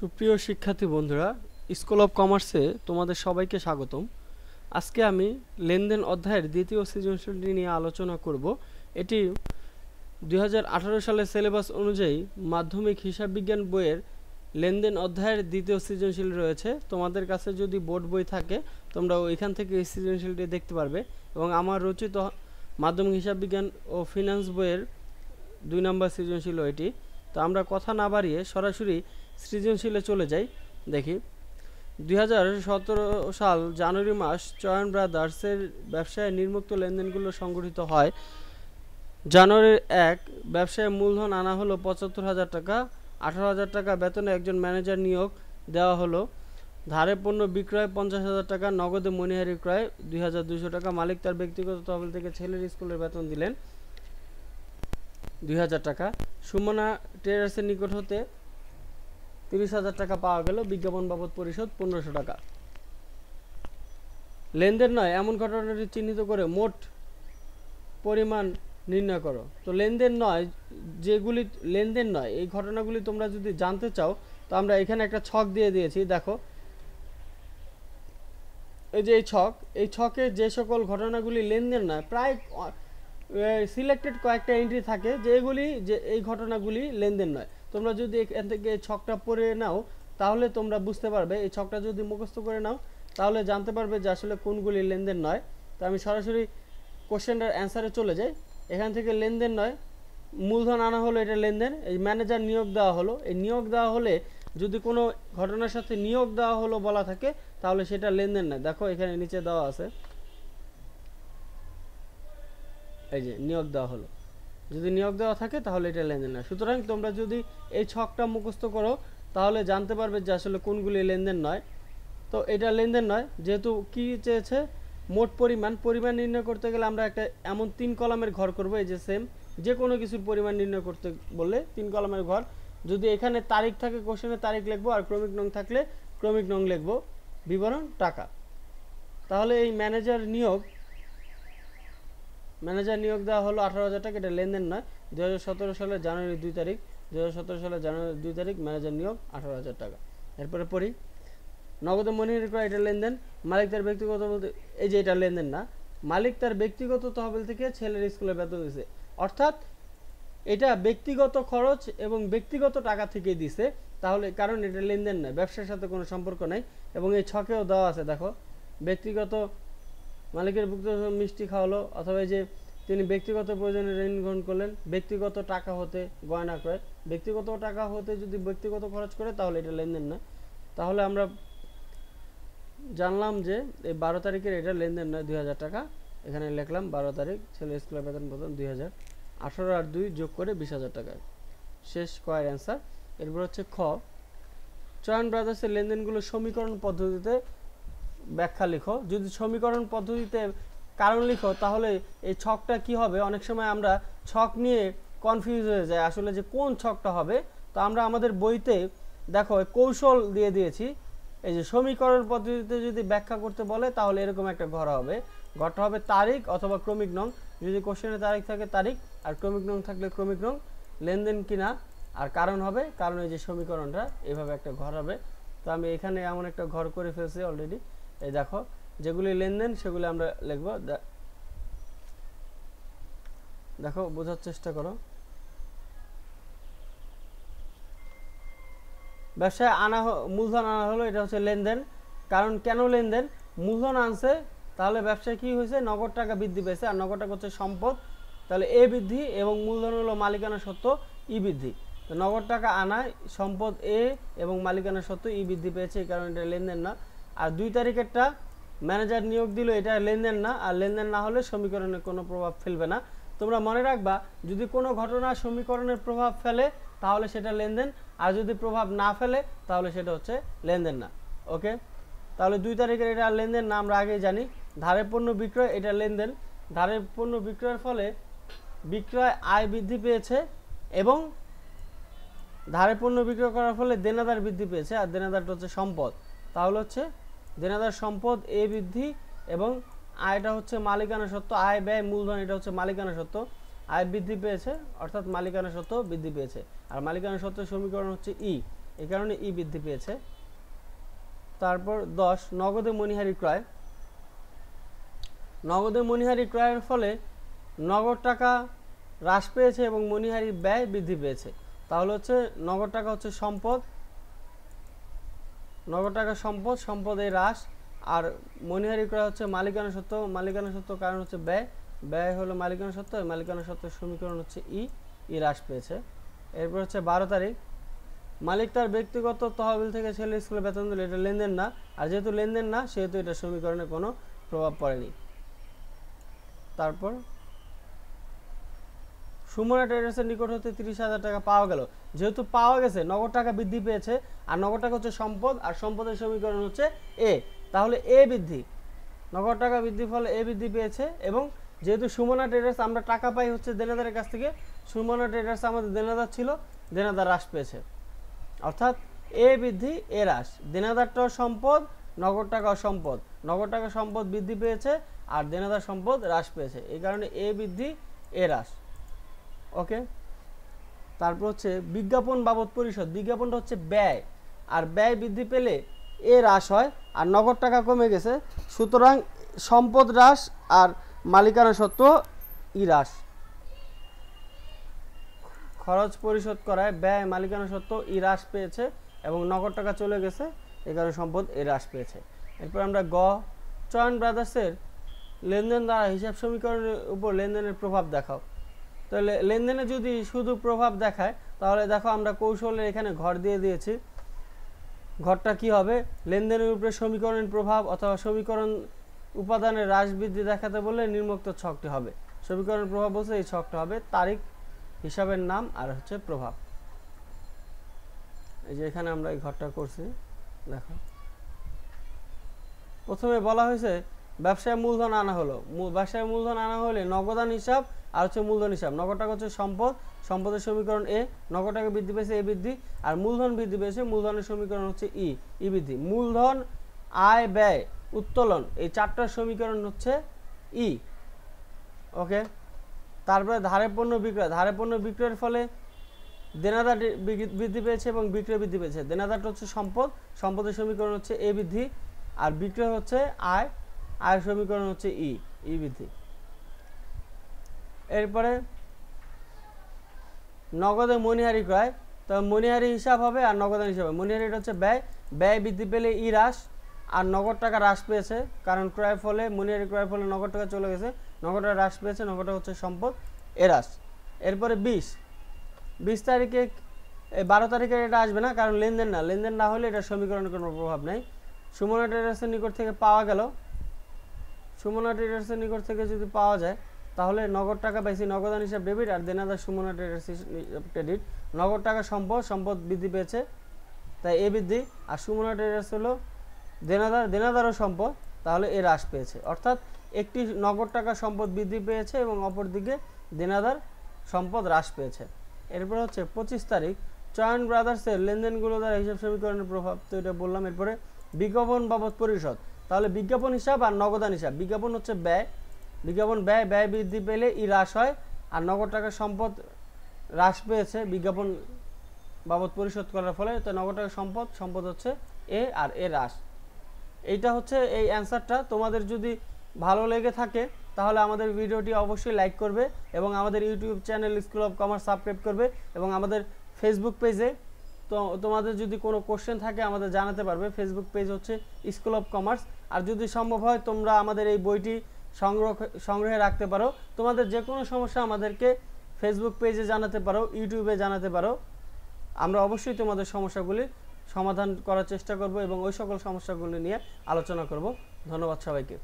সুপ্রিয় শিক্ষার্থী বন্ধুরা স্কুল অব কমার্সে তোমাদের সবাইকে স্বাগতম আজকে আমি লেনদেন অধ্যায়ের দ্বিতীয় সৃজনশীলটি নিয়ে আলোচনা করব এটি দুই সালের সিলেবাস অনুযায়ী মাধ্যমিক হিসাব বিজ্ঞান বইয়ের লেনদেন অধ্যায়ের দ্বিতীয় সৃজনশীল রয়েছে তোমাদের কাছে যদি বোর্ড বই থাকে তোমরা ওইখান থেকে এই সৃজনশীলটি দেখতে পারবে এবং আমার রচিত মাধ্যমিক হিসাব বিজ্ঞান ও ফিনান্স বইয়ের দুই নম্বর সৃজনশীল এটি তো আমরা কথা না বাড়িয়ে সরাসরি সৃজনশীলে চলে যাই দেখি দুই সাল জানুয়ারি মাস চয়ন ব্রাদার্সের ব্যবসায় নির্মুক্ত লেনদেনগুলো সংগঠিত হয় জানুয়ারির এক ব্যবসায় মূলধন আনা হলো পঁচাত্তর হাজার টাকা আঠারো হাজার টাকা বেতনে একজন ম্যানেজার নিয়োগ দেওয়া হলো ধারে পণ্য বিক্রয় পঞ্চাশ হাজার টাকা নগদে মনিহারি ক্রয় দুই হাজার দুশো টাকা মালিক তার ব্যক্তিগত তহবিল থেকে ছেলের স্কুলের বেতন দিলেন দুই হাজার টাকা সুমনা টেরাসের নিকট হতে তিরিশ হাজার টাকা পাওয়া গেল বিজ্ঞাপন বাবদ পরিশোধ পনেরোশো টাকা লেনদেন নয় এমন ঘটনাটি চিহ্নিত করে মোট পরিমাণ নির্ণয় করো তো লেনদেন নয় যেগুলি লেনদেন নয় এই ঘটনাগুলি তোমরা যদি জানতে চাও তো আমরা এখানে একটা ছক দিয়ে দিয়েছি দেখো এই যে এই ছক এই ছকে যে সকল ঘটনাগুলি লেনদেন নয় প্রায় সিলেক্টেড কয়েকটা এন্ট্রি থাকে যে এগুলি যে এই ঘটনাগুলি লেনদেন নয় তোমরা যদি এখান থেকে ছকটা পরে নাও তাহলে তোমরা বুঝতে পারবে এই ছকটা যদি মুখস্থ করে নাও তাহলে জানতে পারবে যে আসলে কোনগুলি লেনদেন নয় তো আমি সরাসরি কোশ্চেনটার অ্যান্সারে চলে যাই এখান থেকে লেনদেন নয় মূলধন আনা হলো এটা লেনদেন এই ম্যানেজার নিয়োগ দেওয়া হলো এই নিয়োগ দেওয়া হলে যদি কোনো ঘটনার সাথে নিয়োগ দেওয়া হলো বলা থাকে তাহলে সেটা লেনদেন নয় দেখো এখানে নিচে দেওয়া আছে এই যে নিয়োগ দেওয়া হলো যদি নিয়োগ দেওয়া থাকে তাহলে এটা লেনদেন নয় সুতরাং তোমরা যদি এই ছকটা মুখস্থ করো তাহলে জানতে পারবে যে আসলে কোনগুলি লেনদেন নয় তো এটা লেনদেন নয় যেহেতু কি চেয়েছে মোট পরিমাণ পরিমাণ নির্ণয় করতে গেলে আমরা একটা এমন তিন কলামের ঘর করব এই যে সেম যে কোনো কিছুর পরিমাণ নির্ণয় করতে বললে তিন কলামের ঘর যদি এখানে তারিখ থাকে কোশ্চেনে তারিখ লিখবো আর ক্রমিক নং থাকলে ক্রমিক নং লিখবো বিবরণ টাকা তাহলে এই ম্যানেজার নিয়োগ ম্যানেজার নিয়োগ দেওয়া হলো আঠারো হাজার টাকা এটা লেনদেন নয় দু সালের জানুয়ারি দুই তারিখ দু সালের জানুয়ারি দুই তারিখ ম্যানেজার নিয়োগ আঠারো হাজার টাকা এরপরে পড়ি নগদ মনির করা এটা লেনদেন মালিক তার ব্যক্তিগত এই যে এটা লেনদেন না মালিক তার ব্যক্তিগত তহবিল থেকে ছেলের স্কুলে বেতন দিছে অর্থাৎ এটা ব্যক্তিগত খরচ এবং ব্যক্তিগত টাকা থেকে দিছে তাহলে কারণ এটা লেনদেন নয় ব্যবসার সাথে কোনো সম্পর্ক নেই এবং এই ছকেও দেওয়া আছে দেখো ব্যক্তিগত মালিকের ভুক্ত মিষ্টি খাওয়ালো অথবা যে তিনি ব্যক্তিগত প্রয়োজনে ঋণ গ্রহণ করলেন ব্যক্তিগত টাকা হতে গয়না ক্রয় ব্যক্তিগত টাকা হতে যদি ব্যক্তিগত খরচ করে তাহলে এটা লেনদেন নয় তাহলে আমরা জানলাম যে এই বারো তারিখের এটা লেনদেন নয় দুই টাকা এখানে লিখলাম বারো তারিখ ছেলে স্কুলের বেতন প্রথম দুই হাজার আঠারো আর দুই যোগ করে বিশ হাজার টাকা শেষ কয়ের অ্যান্সার এরপর হচ্ছে খ চয়ন ব্রাদার্সের লেনদেনগুলো সমীকরণ পদ্ধতিতে ব্যাখ্যা লিখো যদি সমীকরণ পদ্ধতিতে কারণ লিখো তাহলে এই ছকটা কি হবে অনেক সময় আমরা ছক নিয়ে কনফিউজ হয়ে যায় আসলে যে কোন ছকটা হবে তো আমরা আমাদের বইতে দেখো কৌশল দিয়ে দিয়েছি এই যে সমীকরণ পদ্ধতিতে যদি ব্যাখ্যা করতে বলে তাহলে এরকম একটা ঘর হবে ঘরটা হবে তারিখ অথবা ক্রমিক নং যদি কোশ্চেনে তারিখ থাকে তারিখ আর ক্রমিক নং থাকলে ক্রমিক নং লেনদেন কিনা আর কারণ হবে কারণ এই যে সমীকরণটা এভাবে একটা ঘর হবে তো আমি এখানে এমন একটা ঘর করে ফেলছি অলরেডি এই দেখো যেগুলি লেনদেন সেগুলি আমরা লিখব দেখো বোঝার চেষ্টা করো ব্যবসায় আনা মূলধন আনা হলো এটা হচ্ছে লেনদেন কারণ কেন লেনদেন মূলধন আনছে তাহলে ব্যবসায় কি হয়েছে নগদ টাকা বৃদ্ধি পেয়েছে আর নগদ টাকা হচ্ছে সম্পদ তাহলে এ বৃদ্ধি এবং মূলধন হলো মালিকানা সত্য ই বৃদ্ধি তো নগদ টাকা আনায় সম্পদ এ এবং মালিকানা সত্য ই বৃদ্ধি পেয়েছে এই কারণে এটা লেনদেন না আর দুই তারিখেরটা ম্যানেজার নিয়োগ দিল এটা লেনদেন না আর লেনদেন না হলে সমীকরণের কোনো প্রভাব ফেলবে না তোমরা মনে রাখবা যদি কোনো ঘটনা সমীকরণের প্রভাব ফেলে তাহলে সেটা লেনদেন আর যদি প্রভাব না ফেলে তাহলে সেটা হচ্ছে লেনদেন না ওকে তাহলে দুই তারিখের এটা লেনদেন না আমরা আগেই জানি ধারে পণ্য বিক্রয় এটা লেনদেন ধারে পণ্য বিক্রয়ের ফলে বিক্রয় আয় বৃদ্ধি পেয়েছে এবং ধারে পণ্য বিক্রয় করার ফলে দেনাদার বৃদ্ধি পেয়েছে আর দেনাদারটা হচ্ছে সম্পদ তাহলে হচ্ছে দেনাদার সম্পদ এ বৃদ্ধি এবং আয়টা হচ্ছে মালিকানা সত্ত্ব আয় ব্যয় মূলধন এটা হচ্ছে মালিকানা সত্ত্ব আয় বৃদ্ধি পেয়েছে অর্থাৎ মালিকানা সত্ত্ব বৃদ্ধি পেয়েছে আর মালিকানা সত্ত্বের সমীকরণ হচ্ছে ই এই কারণে ই বৃদ্ধি পেয়েছে তারপর দশ নগদে মণিহারি ক্রয় নগদে মণিহারি ক্রয়ের ফলে নগদ টাকা হ্রাস পেয়েছে এবং মণিহারি ব্যয় বৃদ্ধি পেয়েছে তাহলে হচ্ছে নগদ টাকা হচ্ছে সম্পদ নগদ টাকা সম্পদ সম্পদ এই হ্রাস আর মনিহারি করা হচ্ছে মালিকানা সত্ত্ব মালিকানা সত্ত্ব কারণ হচ্ছে ব্যয় ব্যয় হলো মালিকানা সত্ত্ব মালিকানা সত্ত্ব সমীকরণ হচ্ছে ই ই হ্রাস পেয়েছে এরপর হচ্ছে বারো তারিখ মালিক তার ব্যক্তিগত তহবিল থেকে ছেলে স্কুলে বেতন দিল এটা লেনদেন না আর যেহেতু লেনদেন না সেহেতু এটা সমীকরণে কোনো প্রভাব পড়েনি তারপর সুমনা ট্রেডার্সের নিকট হতে তিরিশ হাজার টাকা পাওয়া গেল যেহেতু পাওয়া গেছে নগদ টাকা বৃদ্ধি পেয়েছে আর নগদ টাকা হচ্ছে সম্পদ আর সম্পদের সমীকরণ হচ্ছে এ তাহলে এ বৃদ্ধি নগদ টাকা বৃদ্ধির ফলে এ বৃদ্ধি পেয়েছে এবং যেহেতু সুমনা ট্রেডার্স আমরা টাকা পাই হচ্ছে দেনাদারের কাছ থেকে সুমনা ট্রেডার্স আমাদের দেনাদার ছিল দেনাদার হ্রাস পেয়েছে অর্থাৎ এ বৃদ্ধি এ হ্রাস দেনাদারটা সম্পদ নগদ টাকা সম্পদ নগদ টাকা সম্পদ বৃদ্ধি পেয়েছে আর দেনাদার সম্পদ হ্রাস পেয়েছে এই কারণে এ বৃদ্ধি এ হ্রাস ওকে তারপর হচ্ছে বিজ্ঞাপন বাবদ পরিষদ বিজ্ঞাপনটা হচ্ছে ব্যয় আর ব্যয় বৃদ্ধি পেলে এ হ্রাস হয় আর নগদ টাকা কমে গেছে সুতরাং সম্পদ হ্রাস আর মালিকানা সত্ত্ব ই হ্রাস খরচ পরিশোধ করায় ব্যয় মালিকানা সত্ত্ব ই হ্রাস পেয়েছে এবং নগদ টাকা চলে গেছে এ কারণে সম্পদ এ হ্রাস পেয়েছে এরপর আমরা গ চয়ন ব্রাদার্সের লেনদেন দ্বারা হিসাব সমীকরণের উপর লেনদেনের প্রভাব দেখাও তাহলে লেনদেনে যদি শুধু প্রভাব দেখায় তাহলে দেখো আমরা কৌশলের এখানে ঘর দিয়ে দিয়েছি ঘরটা কি হবে লেনদেনের উপরে সমীকরণের প্রভাব অথবা সমীকরণ উপাদানের হ্রাস বৃদ্ধি দেখাতে বললে নির্মুক্ত ছকটি হবে সমীকরণের প্রভাব বলছে এই ছকটা হবে তারিখ হিসাবের নাম আর হচ্ছে প্রভাব এই যে এখানে আমরা এই ঘরটা করছি দেখো প্রথমে বলা হয়েছে ব্যবসায় মূলধন আনা হলো ব্যবসায় মূলধন আনা হলে নগদান হিসাব আর হচ্ছে মূলধন হিসাব নগদ টাকা হচ্ছে সম্পদ সম্পদের সমীকরণ এ নগদ টাকা বৃদ্ধি পেয়েছে এ বৃদ্ধি আর মূলধন বৃদ্ধি পেয়েছে মূলধনের সমীকরণ হচ্ছে ই e, ই e বৃদ্ধি মূলধন আয় ব্যয় উত্তোলন এই চারটার সমীকরণ হচ্ছে ই e, ওকে তারপরে ধারে পণ্য বিক্রয় ধারে পণ্য বিক্রয়ের ফলে দেনাদার বৃদ্ধি পেয়েছে এবং বিক্রয় বৃদ্ধি পেয়েছে দেনাদারটা হচ্ছে সম্পদ সম্পদের সমীকরণ হচ্ছে এ বৃদ্ধি আর বিক্রয় হচ্ছে আয় আয়ের সমীকরণ হচ্ছে ই ই বৃদ্ধি এরপরে নগদে মনিহারি ক্রয় তো মনিহারি হিসাব হবে আর নগদের হিসাব হবে মনিহারিটা হচ্ছে ব্যয় ব্যয় বৃদ্ধি পেলে ই হ্রাস আর নগদ টাকা হ্রাস পেয়েছে কারণ ক্রয়ের ফলে মনিহারি ক্রয়ের ফলে নগদ টাকা চলে গেছে নগদ টাকা হ্রাস পেয়েছে নগদটা হচ্ছে সম্পদ এরাস এরপরে বিশ বিশ তারিখে বারো তারিখে এটা আসবে না কারণ লেনদেন না লেনদেন না হলে এটা সমীকরণের কোনো প্রভাব নেই সুমনা ট্রেডার্সের নিকট থেকে পাওয়া গেল সুমনা ট্রেডার্সের নিকট থেকে যদি পাওয়া যায় তাহলে নগদ টাকা পাইছি নগদান হিসাব ডেবিট আর দেনাদার সুমনা ক্রেডিট নগদ টাকা সম্পদ সম্পদ বৃদ্ধি পেয়েছে তাই এ বৃদ্ধি আর সুমনা ট্রেডার্স হলো দেনাদার দেনাদারও সম্পদ তাহলে এ হ্রাস পেয়েছে অর্থাৎ একটি নগদ টাকা সম্পদ বৃদ্ধি পেয়েছে এবং অপরদিকে দেনাদার সম্পদ হ্রাস পেয়েছে এরপর হচ্ছে পঁচিশ তারিখ চয়ন ব্রাদার্সের লেনদেনগুলো দ্বারা হিসাব সমীকরণের প্রভাব তো এটা বললাম এরপরে বিজ্ঞাপন বাবদ পরিষদ তাহলে বিজ্ঞাপন হিসাব আর নগদান হিসাব বিজ্ঞাপন হচ্ছে ব্যয় বিজ্ঞাপন ব্যয় ব্যয় বৃদ্ধি পেলে ই হ্রাস হয় আর নগদ টাকার সম্পদ হ্রাস পেয়েছে বিজ্ঞাপন বাবদ পরিশোধ করার ফলে তো নগদ টাকার সম্পদ সম্পদ হচ্ছে এ আর এ হ্রাস এইটা হচ্ছে এই অ্যান্সারটা তোমাদের যদি ভালো লেগে থাকে তাহলে আমাদের ভিডিওটি অবশ্যই লাইক করবে এবং আমাদের YouTube channel school of commerce subscribe করবে এবং আমাদের ফেসবুক পেজে তো তোমাদের যদি কোনো কোশ্চেন থাকে আমাদের জানাতে পারবে ফেসবুক পেজ হচ্ছে স্কুল অফ কমার্স আর যদি সম্ভব হয় তোমরা আমাদের এই বইটি সংগ্রহ সংগ্রহে রাখতে পারো তোমাদের যে কোনো সমস্যা আমাদেরকে ফেসবুক পেজে জানাতে পারো ইউটিউবে জানাতে পারো আমরা অবশ্যই তোমাদের সমস্যাগুলি সমাধান করার চেষ্টা করব এবং ওই সকল সমস্যাগুলি নিয়ে আলোচনা করব ধন্যবাদ সবাইকে